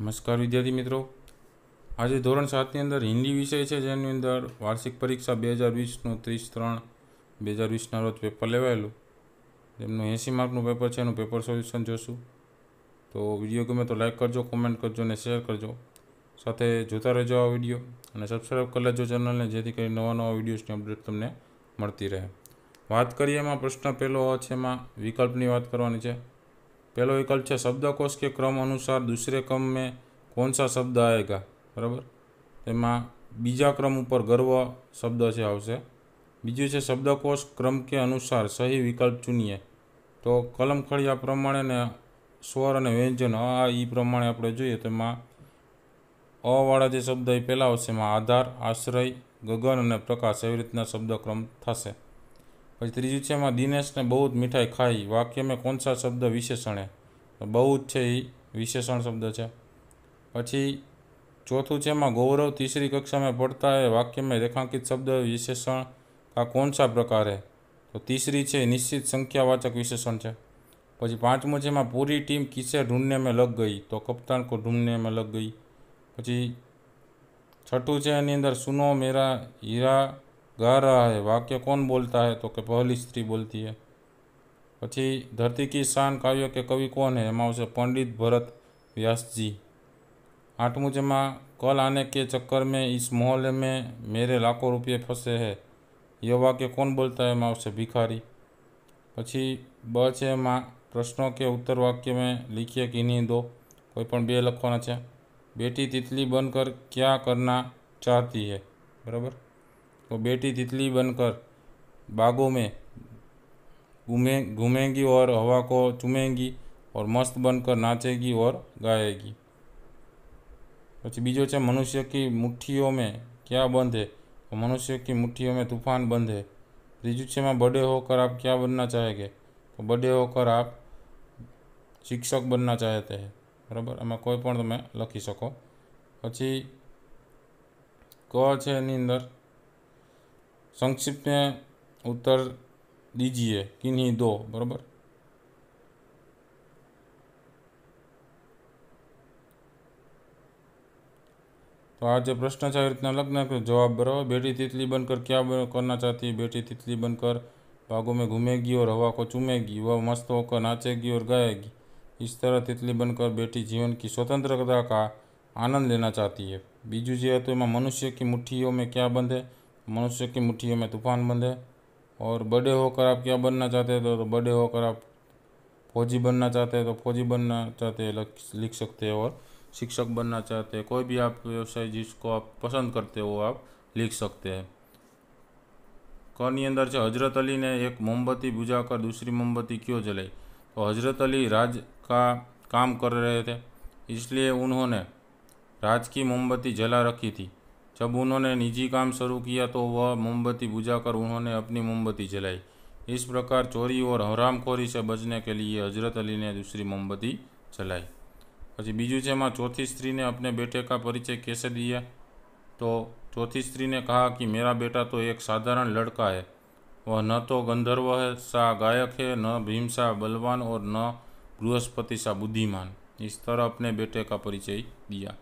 નમસ્કાર વિદ્યાર્થી મિત્રો આજે ધોરણ સાતની અંદર હિન્દી વિષય છે જેની અંદર વાર્ષિક પરીક્ષા બે હજાર વીસનું ત્રીસ ત્રણ બે હજાર વીસના રોજ પેપર લેવાયેલું તેમનું એંસી માર્કનું પેપર છે એનું પેપર સોલ્યુશન જોશું તો વિડીયો ગમે તો લાઇક કરજો કોમેન્ટ કરજો અને શેર કરજો સાથે જોતા રહેજો આ વિડીયો અને સબસ્ક્રાઈબ કરી લેજો ચેનલને જેથી કરી નવા નવા વિડીયોઝની અપડેટ તમને મળતી રહે વાત કરીએ એમાં પ્રશ્ન પહેલો છે એમાં વિકલ્પની વાત કરવાની છે पहला વિકલ્પ છે शब्दकोश કે ક્રમ અનુસાર દૂસરે ક્રમ મેં कौन सा शब्द आएगा बराबर તેમાં બીજા ક્રમ ઉપર ગર્વ શબ્દ છે આવશે બીજું છે શબ્દકોશ ક્રમ કે અનુસાર સહી વિકલ્પ ચૂનીએ તો કલમ ખડિયા પ્રમાણે ને સ્વર અને વ્યંજન અ એ પ્રમાણે આપણે જોઈએ તો એમાં અવાળા જે શબ્દ એ પહેલાં આવશે એમાં આધાર આશ્રય ગગન અને પ્રકાશ એવી રીતના શબ્દક્રમ થશે પછી ત્રીજું છે એમાં દિનેશને બહુ જ મીઠાઈ ખાઈ વાક્ય મેં કોનસા શબ્દ વિશેષણ હે બહુ જ છે એ વિશેષણ શબ્દ છે પછી ચોથું છે એમાં ગૌરવ તીસરી કક્ષામાં પડતા એ વાક્યમાં રેખાંકિત શબ્દ વિશેષણ આ કોનસા પ્રકાર હે તો તીસરી છે નિશ્ચિત સંખ્યાવાચક વિશેષણ છે પછી પાંચમું છે એમાં પૂરી ટીમ કિસે ઢૂંઢને મેં લગ ગઈ તો કપ્તાન કો ઢૂંઢને મેં લગ ગઈ પછી છઠ્ઠું છે એની અંદર સુનો મેરા હીરા गा रहा है वाक्य कौन बोलता है तो के पहली स्त्री बोलती है पची धरती की शान काव्य के कवि कौन है एम से पंडित भरत व्यास जी आठमू जमा कल आने के चक्कर में इस मोहल्ले में मेरे लाखों रुपये फंसे है यह वाक्य कौन बोलता है माँ से भिखारी पची ब छे प्रश्नों के उत्तर वाक्य में लिखिए कि नहीं दो कोई पर बे लखो बेटी तितली बनकर क्या करना चाहती है बराबर तो बेटी तितली बनकर बागों में घूमे घूमेगी और हवा को चूमेंगी और मस्त बनकर नाचेगी और गाएगी પછી બીજો છે મનુષ્ય કી મુઠ્ઠીઓ મેં ક્યાં બન્ધે મનુષ્ય કી મુઠ્ઠીઓ મેં તુફાન બન્ધે રિજુ છેમાં બડે હોકર આપ ક્યાં બનના ચાહેગે તો બડે હોકર આપ શિક્ષક બનના ચાહેતે બરાબર અમા કોઈ પણ તમે લખી શકો પછી કો છે એની અંદર संक्षिप्त में उत्तर दीजिए किन्हीं दो बराबर तो आज प्रश्न चाहिए इतना આવી રીતના લગ્ન નાખ્યો જવાબ બરાબર બેટી તિતલી બનકર ક્યાં કરના ચાહતી બેટી તિતલી में घूमेगी और हवा को चूमेगी वह मस्त होकर नाचेगी और गाएगी इस तरह तितली बनकर बेटी जीवन की स्वतंत्रता का आनंद लेना चाहती है बीजू जी तो मनुष्य की मुठ्ठियों में क्या बंधे है मनुष्य की मुठ्ठियों में तूफान बंधे और बड़े होकर आप क्या बनना चाहते हैं तो, तो बड़े होकर आप फौजी बनना चाहते हैं तो फौजी बनना चाहते हैं लिख सकते हैं और शिक्षक बनना चाहते हैं कोई भी आप व्यवसाय जिसको आप पसंद करते हो आप लिख सकते हैं से हजरत अली ने एक मोमबत्ती बुझा कर दूसरी मोमबत्ती क्यों जलाई तो हजरत अली राज का काम कर रहे थे इसलिए उन्होंने राज की मोमबत्ती जला रखी थी जब उन्होंने निजी काम शुरू किया तो वह मोमबत्ती बुझाकर उन्होंने अपनी मोमबत्ती जलाई इस प्रकार चोरी और हरामखोरी से बचने के लिए हजरत अली ने दूसरी मोमबत्ती जलाई बीजू से છે चौथी स्त्री ने अपने बेटे का परिचय कैसे दिया तो चौथी स्त्री ने कहा कि मेरा बेटा तो एक साधारण लड़का है वह न तो गंधर्व है सा गायक है न भीम सा बलवान और न बृहस्पति सा बुद्धिमान इस तरह अपने बेटे का परिचय दिया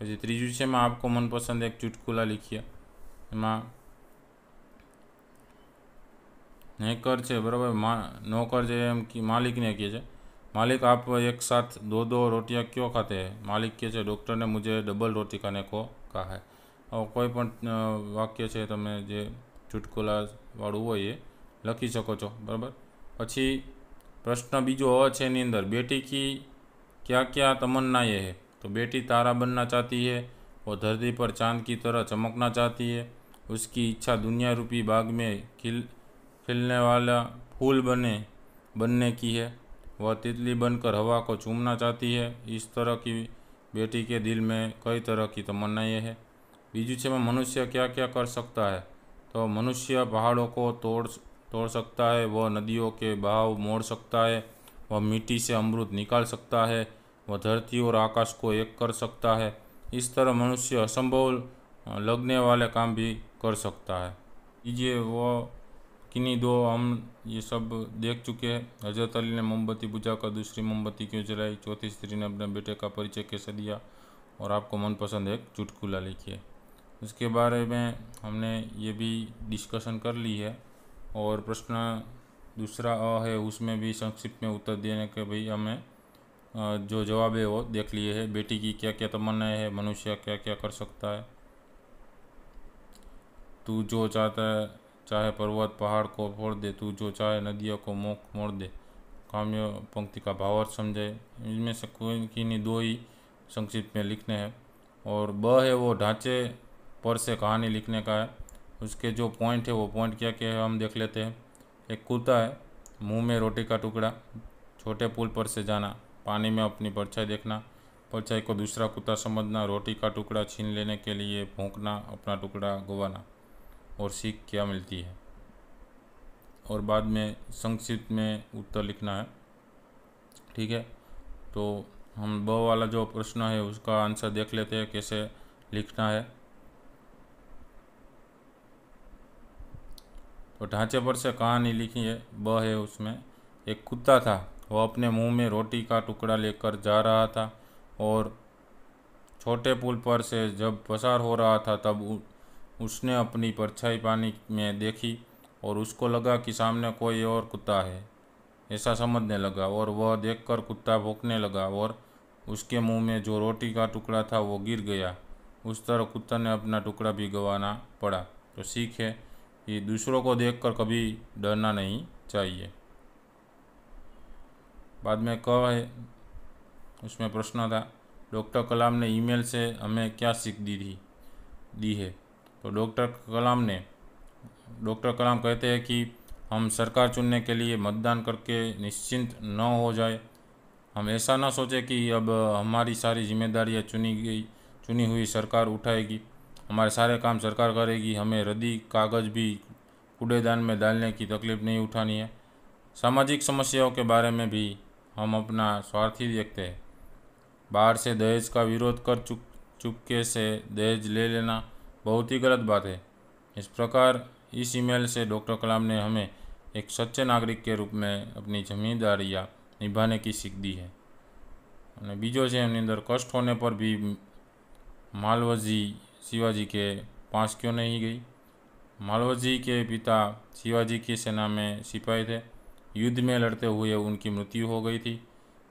જે ત્રીજી છેમાં આપકો મનપસંદ એક ચુટકુલા લખીયા એમાં નોકર છે બરોબર નોકર જે એમ કે માલિક ને કે છે માલિક આપ એકસાથ દો દો રોટિયા કેમ ખાતે માલિક કે છે ડોક્ટર ને મુજે ડબલ રોટી ખાને કો કહા હે ઓ કોઈ પણ વાક્ય છે તમે જે ચુટકુલા વાળું હોય એ લખી શકો છો બરોબર પછી પ્રશ્ન બીજો હો છે ની અંદર બેટી કી કયા કયા તમન્નાય હે तो बेटी तारा बनना चाहती है वो धरती पर चांद की तरह चमकना चाहती है उसकी इच्छा दुनिया रूपी बाग में खिल खिलने वाला फूल बने बनने की है वह तितली बनकर हवा को चूमना चाहती है इस तरह की बेटी के दिल में कई तरह की तमन्नाएँ है बीजू छः में मनुष्य क्या क्या कर सकता है तो मनुष्य पहाड़ों को तोड़ तोड़ सकता है वह नदियों के बहाव मोड़ सकता है वह मिट्टी से अमृत निकाल सकता है वह धरती और आकाश को एक कर सकता है इस तरह मनुष्य असंभव लगने वाले काम भी कर सकता है ये वह किन्हीं दो हम ये सब देख चुके हैं हजरत अली ने मोमबत्ती बुझा कर दूसरी मोमबत्ती क्यों जलाई चौथी स्त्री ने अपने बेटे का परिचय कैसे दिया और आपको मनपसंद एक चुटकुला लिखिए उसके बारे में हमने ये भी डिस्कशन कर ली है और प्रश्न दूसरा अ है उसमें भी संक्षिप्त में उत्तर देने के भाई हमें जो जवाब है वो देख लिए है बेटी की क्या क्या तमन्नाएं है मनुष्य क्या क्या कर सकता है तू जो चाहता है चाहे पर्वत पहाड़ को फोड़ दे तू जो चाहे नदियों को मोख मोड़ दे काम्य पंक्ति का भावार्थ समझे इनमें से कोई किन्हीं दो ही संक्षिप्त में लिखने हैं और ब है वो ढांचे पर से कहानी लिखने का है उसके जो पॉइंट है वो पॉइंट क्या क्या है हम देख लेते हैं एक कुत्ता है मुंह में रोटी का टुकड़ा छोटे पुल पर से जाना पानी में अपनी परछाई देखना परछाई को दूसरा कुत्ता समझना रोटी का टुकड़ा छीन लेने के लिए भोंकना अपना टुकड़ा गुवाना और सीख क्या मिलती है और बाद में संक्षिप्त में उत्तर लिखना है ठीक है तो हम ब वाला जो प्रश्न है उसका आंसर देख लेते हैं कैसे लिखना है तो ढांचे पर से कहानी लिखी है ब है उसमें एक कुत्ता था वह अपने मुंह में रोटी का टुकड़ा लेकर जा रहा था और छोटे पुल पर से जब पसार हो रहा था तब उसने अपनी परछाई पानी में देखी और उसको लगा कि सामने कोई और कुत्ता है ऐसा समझने लगा और वह देखकर कुत्ता भोंकने लगा और उसके मुंह में जो रोटी का टुकड़ा था वो गिर गया उस तरह कुत्ता ने अपना टुकड़ा भी गंवाना पड़ा तो सीख है कि दूसरों को देखकर कभी डरना नहीं चाहिए बाद में क है उसमें प्रश्न था डॉक्टर कलाम ने ईमेल से हमें क्या सीख दी थी दी है तो डॉक्टर कलाम ने डॉक्टर कलाम कहते हैं कि हम सरकार चुनने के लिए मतदान करके निश्चिंत न हो जाए हम ऐसा ना सोचें कि अब हमारी सारी जिम्मेदारियाँ चुनी गई चुनी हुई सरकार उठाएगी हमारे सारे काम सरकार करेगी हमें रदी कागज़ भी कूड़ेदान में डालने की तकलीफ़ नहीं उठानी है सामाजिक समस्याओं के बारे में भी हम अपना स्वार्थी व्यक्त है बाहर से दहेज का विरोध कर चुप चुपके से दहेज ले लेना बहुत ही गलत बात है इस प्रकार इस ईमेल से डॉक्टर कलाम ने हमें एक सच्चे नागरिक के रूप में अपनी जमींदारियाँ निभाने की सीख दी है बीजो से हमने अंदर कष्ट होने पर भी मालवजी शिवाजी के पास क्यों नहीं गई मालवजी के पिता शिवाजी की सेना में सिपाही थे युद्ध में लड़ते हुए उनकी मृत्यु हो गई थी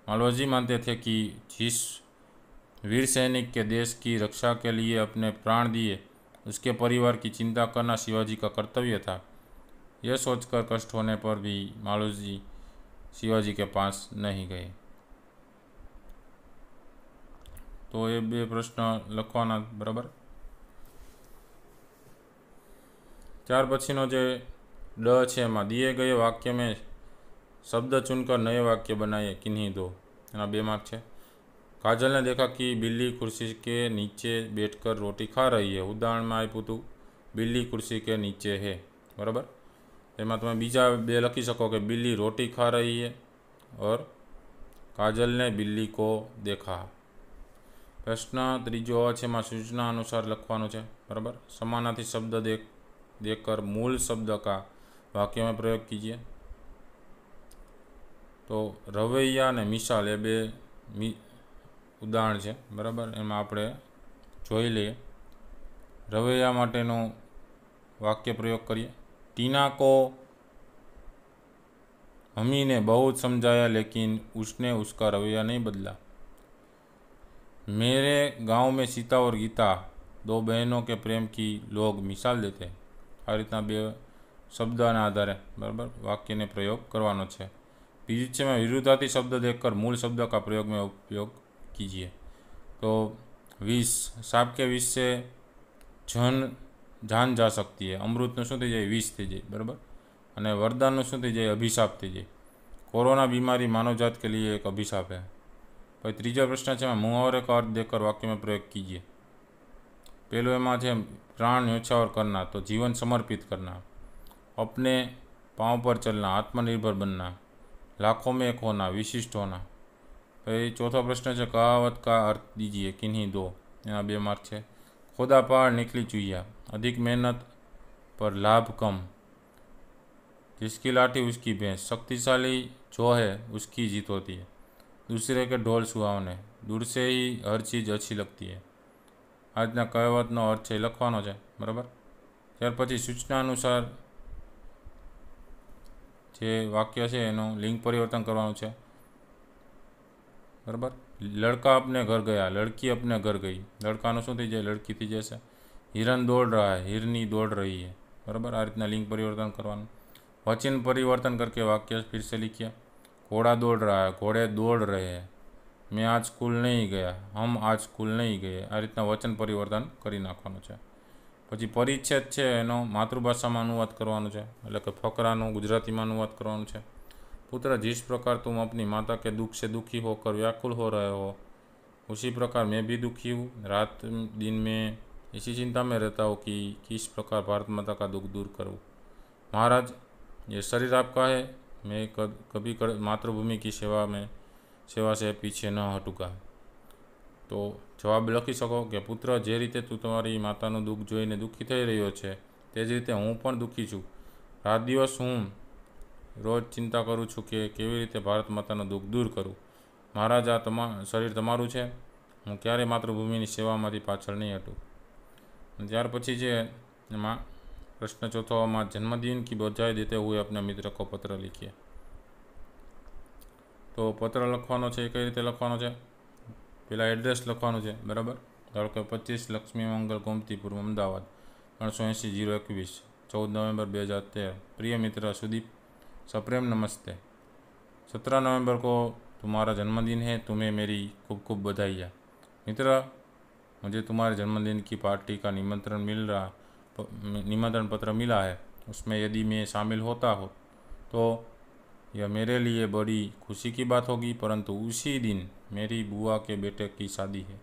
मालवाजी मानते थे कि जिस वीर सैनिक के देश की रक्षा के लिए अपने प्राण दिए उसके परिवार की चिंता करना शिवाजी का कर्तव्य था यह सोचकर कष्ट होने पर भी मालवाजी शिवाजी के पास नहीं गए तो ये भी प्रश्न लखवाना बराबर चार पक्षी જે ડ છે में दिए गए वाक्य में शब्द चुनकर नए वाक्य बनाइए किन्हीं दो ना बेमार्क है काजल ने देखा कि बिल्ली कुर्सी के नीचे बैठकर रोटी खा रही है उदाहरण में आप बिल्ली कुर्सी के नीचे है बराबर एम ते बीजा बे लखी सको कि बिल्ली रोटी खा रही है और काजल ने बिल्ली को देखा प्रश्न तीजो है सूचना अनुसार लखवा है बराबर सामना शब्द देख देखकर मूल शब्द का वाक्य में प्रयोग कीजिए રવૈયા અને મિશાલ એ બે ઉદાહરણ છે બરાબર એમાં આપણે જોઈ લે રવૈયા માટેનો વાક્ય પ્રયોગ કરીએ ટીનાકો અમેને બહુત સમજાયા લેકિન ઉસને ઉસકો રવૈયા નહી બદલા મેરે ગામ મે સીતા ઓર ગીતા દો બહેનો કે પ્રેમ કી લોગ મિશાલ દેતે હરિતા બે શબ્દના આધારે બરાબર વાક્યને પ્રયોગ કરવાનો છે पीजीच में विरुद्धाती शब्द देखकर मूल शब्द का प्रयोग में उपयोग कीजिए तो विष साप के विष से जन जान जा सकती है अमृत शू थी जाए विष थी जाए बराबर अने वरदान शू थी जाए अभिशाप थी जाए कोरोना बीमारी मानवजात के लिए एक अभिशाप है भाई तीजा प्रश्न है मुहावरे का अर्थ देखकर वाक्य में प्रयोग कीजिए पेलो एम प्राण न्योछावर करना तो जीवन समर्पित करना अपने पाँव पर चलना आत्मनिर्भर बनना लाखों में एक होना विशिष्ट होना भाई चौथा प्रश्न है कहावत का अर्थ दीजिए किन्हीं दो यहाँ बेमार छे खुदा पहाड़ निकली चुहिया अधिक मेहनत पर लाभ कम जिसकी लाठी उसकी भैंस शक्तिशाली जो है उसकी जीत होती है दूसरे के ढोल सुहावने दूर से ही हर चीज़ अच्छी लगती है कहवत कहवतनों अर्थ है लखवा है बराबर त्यार सूचना अनुसार जे वाक्य है यू लिंग परिवर्तन करवा बराबर लड़का अपने घर गया लड़की अपने घर गई लड़का शू थी जाए लड़की थी जैसे हिरन दौड़ रहा है हिरनी दौड़ रही है बराबर आ रीतना लिंग परिवर्तन करवा वचिन परिवर्तन करके वाक्य फिर से लिखिए घोड़ा दौड़ रहा है घोड़े दौड़ रहे हैं मैं आज स्कूल नहीं गया हम आज स्कूल नहीं गए आ रीतना वचन परिवर्तन करनाखा है પછી परिच्छेद છે એનો માતૃભાષામાં અનુવાદ કરવાનો के એટલે કે ફકરાનું ગુજરાતીમાં અનુવાદ કરવાનું जिस प्रकार तुम अपनी माता के दुख से दुखी होकर व्याकुल हो रहे हो उसी प्रकार मैं भी दुखी हूँ रात दिन में इसी चिंता में रहता हूँ कि किस प्रकार भारत माता का दुख दूर करूँ महाराज ये शरीर आपका है मैं कभी कर, मातृभूमि की सेवा में सेवा से पीछे न हटूंगा તો જવાબ લખી શકો કે પુત્ર જે રીતે તું તમારી માતાનું દુઃખ જોઈને દુઃખી થઈ રહ્યો છે તે જ રીતે હું પણ દુઃખી છું રાત દિવસ હું રોજ ચિંતા કરું છું કે કેવી રીતે ભારત માતાનું દુઃખ દૂર કરું મહારાજ આ તમા શરીર તમારું છે હું ક્યારેય માતૃભૂમિની સેવામાંથી પાછળ નહીં હટું ત્યાર પછી જે એમાં પ્રશ્ન ચોથોમાં જન્મદિન કી બજાય દેતે હુએ આપણે મિત્ર કો પત્ર લખીએ તો પત્ર લખવાનો છે એ કઈ રીતે લખવાનો છે पहला एड्रेस लखवा है बराबर धारो कि पच्चीस लक्ष्मी मंगल गोमतीपुर अमदावाद ત્રણસો ऐसी जीरो एक चौदह નવેમ્બર બે तेर प्रिय मित्र सुदीप सप्रेम नमस्ते सत्रह नवंबर को तुम्हारा जन्मदिन है तुम्हें मेरी खूब खूब बधाई है मित्र मुझे तुम्हारे जन्मदिन की पार्टी का निमंत्रण मिल रहा निमंत्रण पत्र मिला है उसमें यदि मैं शामिल होता हो तो यह मेरे लिए बड़ी खुशी की बात होगी परंतु उसी दिन मेरी बुआ के बेटे की शादी है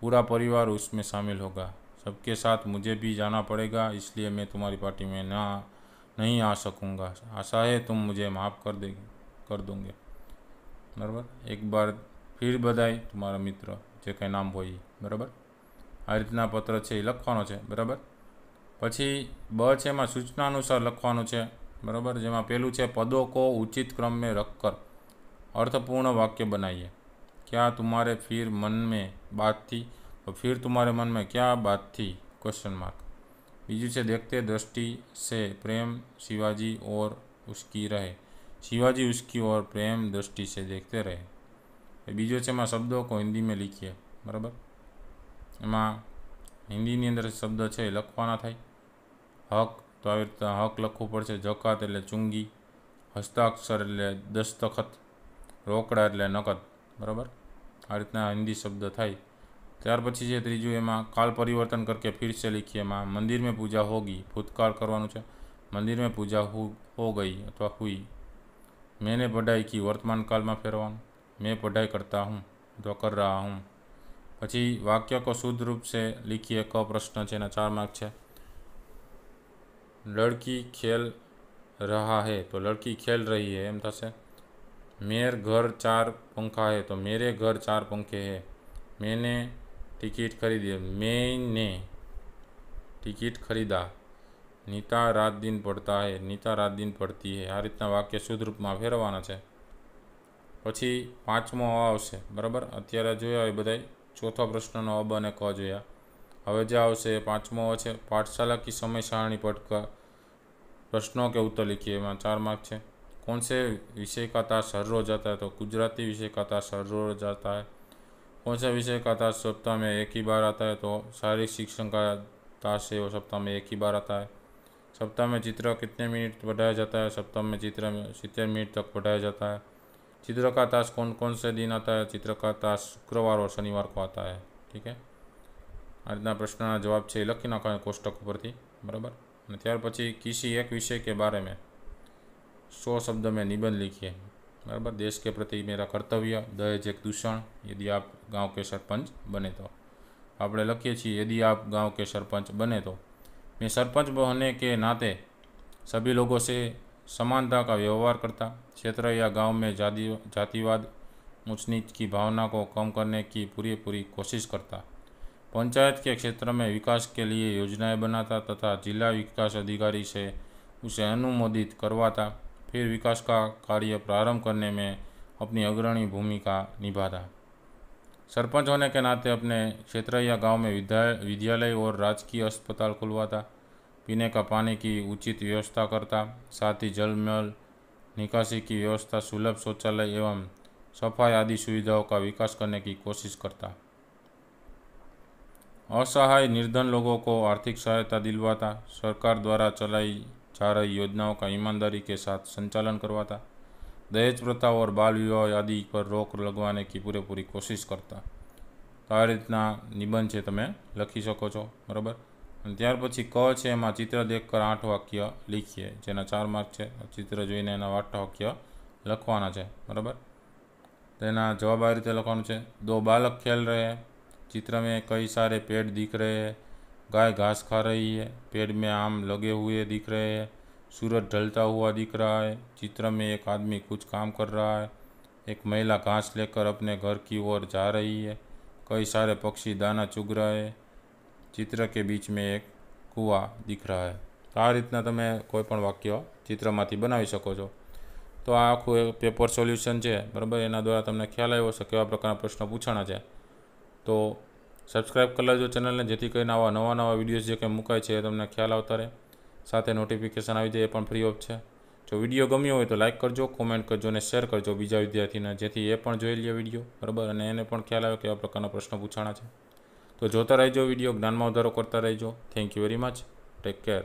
पूरा परिवार उसमें शामिल होगा सबके साथ मुझे भी जाना पड़ेगा इसलिए मैं तुम्हारी पार्टी में ना नहीं आ सकूँगा आशा है तुम मुझे माफ़ कर दे कर दूँगे बराबर एक बार फिर बधाई तुम्हारा मित्र जे कहीं नाम हो बराबर आ रीतना पत्र है लखवा है बराबर पची बम सूचना अनुसार लखवा है बराबर जेमा पेलूँ पदों को उचित क्रम में रखकर अर्थपूर्ण वाक्य बनाइए क्या तुम्हारे फिर मन में बात थी और फिर तुम्हारे मन में क्या बात थी क्वेश्चन मार्क बीजू से देखते दृष्टि से प्रेम शिवाजी और उसकी रहे शिवाजी उसकी और प्रेम दृष्टि से देखते रहे बीजो से मैं शब्दों को हिंदी में लिखिए बराबर एम हिंदी अंदर शब्द है लखवा थे हक तो आ रीत हक लखव पड़े जकात एट चुंगी हस्ताक्षर एट दस्तखत रोकड़ा एट नकद बराबर आ रीतना हिंदी शब्द थाय त्यार जे तीज एम काल परिवर्तन करके फिर से लिखी एम मंदिर में पूजा होगी भूतकाल मंदिर में पूजा हो हो गई अथवा हुई मैंने पढ़ाई की वर्तमान काल में फेरवा मैं पढ़ाई करता हूँ अथवा कर रहा हूँ पची वाक्य को शुद्ध रूप से लिखिए क प्रश्न है चार मार्क है लड़की खेल रहा है तो लड़की खेल रही है एम थे મેર ઘર ચાર પંખા હે તો મેરે ઘર ચાર પંખે હે મેને ટિકિટ ખરીદી મેને ટિકિટ ખરીદા નીતા રાત દિન પડતા હે નીતા રાત દિન પડતી હે આ રિતના વાક્ય સુધર રૂપ માં ફેરવવાનો છે પછી પાંચમો આવો છે બરાબર અત્યારે જોયા આ બધા ચોથો પ્રશ્નનો અ અને ક જોયા હવે જે આવશે પાંચમો છે पाठशाला કી સમસ્યાની પટકા પ્રશ્નો કે ઉત્તર લખી એમાં 4 માર્ક છે कौन से विषय का ताश हर रोज आता है तो गुजराती विषय का ताश हर रोज आता है कौन सा विषय का ताश सप्ताह में एक ही बार आता है तो शारीरिक शिक्षण का ताश है वो सप्ताह में एक ही बार आता है सप्ताह में चित्र कितने मिनट बढ़ाया जाता है सप्ताह में चित्र में सितर मिनट तक बढ़ाया जाता है चित्र का तास कौन कौन से दिन आता है चित्र का तास शुक्रवार और शनिवार को आता है ठीक है आ रीतना प्रश्न जवाब है लखी नाखा कोष्टक पर बराबर त्यार पी किसी પછી કિસી એક વિષય કે सौ शब्दों में निबंध लिखिए बराबर देश के प्रति मेरा कर्तव्य दहेज एक दूषण यदि आप गांव के सरपंच बने तो आप लखीए છીએ यदि आप गांव के सरपंच बने तो मैं सरपंच बनने के नाते सभी लोगों से समानता का व्यवहार करता क्षेत्र या गांव में जाति जातिवाद ऊंच नीच की भावना को कम करने की पूरी पूरी कोशिश करता पंचायत के क्षेत्र में विकास के लिए योजनाएं बनाता तथा जिला विकास अधिकारी से उसे अनुमोदित करवाता फिर विकास का कार्य प्रारंभ करने में अपनी अग्रणी भूमिका निभाता सरपंच होने के नाते अपने क्षेत्र या गांव में विद्यालय और राजकीय अस्पताल खुलवाता पीने का पानी की उचित व्यवस्था करता साथ ही जल मल निकासी की व्यवस्था सुलभ शौचालय एवं सफाई आदि सुविधाओं का विकास करने की कोशिश करता असहाय निर्धन लोगों को आर्थिक सहायता दिलवाता सरकार द्वारा चलाई કાર યોજનાઓ કઈમાનદરી કે સાથ સંચાલન કરવાતા દયેચ્છ પ્રતાવોર બાલવિયો આદી પર રોક લગવાને કી પુરે પુરી કોશિશ કરતા તારિતના નિબંધ છે તમે લખી શકો છો બરોબર અને ત્યાર પછી ક છે માં ચિત્ર દેખકર આઠ વાક્ય લખીએ જેના 4 માર્ક છે ચિત્ર જોઈને આના આઠ વાક્ય લખવાના છે બરોબર તેના જવાબ આ રીતે લખવાનો છે દો બાળક ખેલ રહે છે ચિત્ર મેં કઈ سارے પેડ દેખ રહે છે गाय घास खा रही है पेड़ में आम लगे हुए दिख रहे हैं सूरज ढलता हुआ दिख रहा है चित्र में एक आदमी कुछ काम कर रहा है एक महिला घास लेकर अपने घर की ओर जा रही है कई सारे पक्षी दाना चुग रहे हैं चित्र के बीच में एक कुआ दिख रहा है तो आ रीतना तब कोईपण वाक्य चित्रमें बनाई सको तो आखू पेपर सोल्यूशन है बराबर एना द्वारा तक ख्याल आ सके प्रकार प्रश्न पूछा है तो સબસ્ક્રાઇબ કરી લેજો ચેનલને જેથી કરીને આવા નવા નવા વિડીયોઝ જે કંઈ મુકાય છે એ તમને ખ્યાલ આવતા રહે સાથે નોટિફિકેશન આવી જાય એ પણ ફ્રી ઓફ છે જો વિડીયો ગમ્યો હોય તો લાઇક કરજો કોમેન્ટ કરજો અને શેર કરજો બીજા વિદ્યાર્થીને જેથી એ પણ જોઈ લે વિડીયો બરાબર અને એને પણ ખ્યાલ આવે આ પ્રકારના પ્રશ્નો પૂછાણા છે તો જોતા રહેજો વિડીયો જ્ઞાનમાં વધારો કરતા રહેજો thank you very much take care